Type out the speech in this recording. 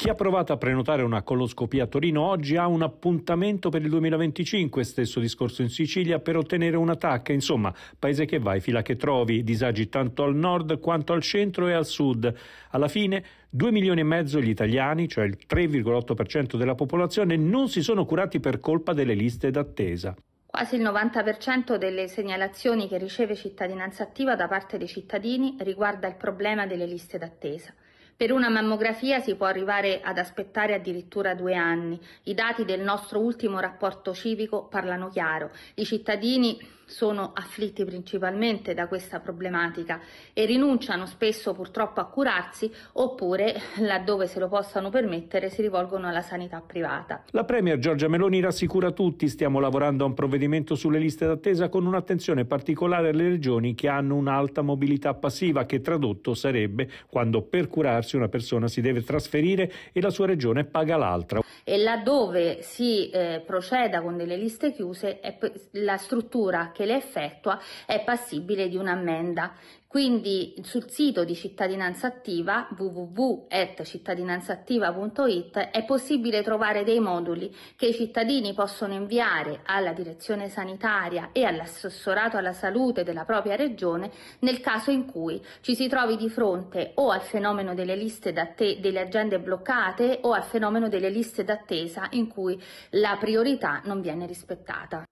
Chi ha provato a prenotare una coloscopia a Torino oggi ha un appuntamento per il 2025, stesso discorso in Sicilia, per ottenere un attacco. Insomma, paese che vai, fila che trovi, disagi tanto al nord quanto al centro e al sud. Alla fine, 2 milioni e mezzo gli italiani, cioè il 3,8% della popolazione, non si sono curati per colpa delle liste d'attesa. Quasi il 90% delle segnalazioni che riceve cittadinanza attiva da parte dei cittadini riguarda il problema delle liste d'attesa. Per una mammografia si può arrivare ad aspettare addirittura due anni. I dati del nostro ultimo rapporto civico parlano chiaro. I cittadini sono afflitti principalmente da questa problematica e rinunciano spesso purtroppo a curarsi oppure, laddove se lo possano permettere, si rivolgono alla sanità privata. La Premier Giorgia Meloni rassicura tutti, stiamo lavorando a un provvedimento sulle liste d'attesa con un'attenzione particolare alle regioni che hanno un'alta mobilità passiva che tradotto sarebbe quando per curarsi diversi una persona si deve trasferire e la sua regione paga l'altra. E laddove si eh, proceda con delle liste chiuse, la struttura che le effettua è passibile di un'ammenda quindi sul sito di Cittadinanza Attiva www.cittadinanzaattiva.it è possibile trovare dei moduli che i cittadini possono inviare alla direzione sanitaria e all'assessorato alla salute della propria regione nel caso in cui ci si trovi di fronte o al fenomeno delle liste d'attesa delle agende bloccate o al fenomeno delle liste d'attesa in cui la priorità non viene rispettata.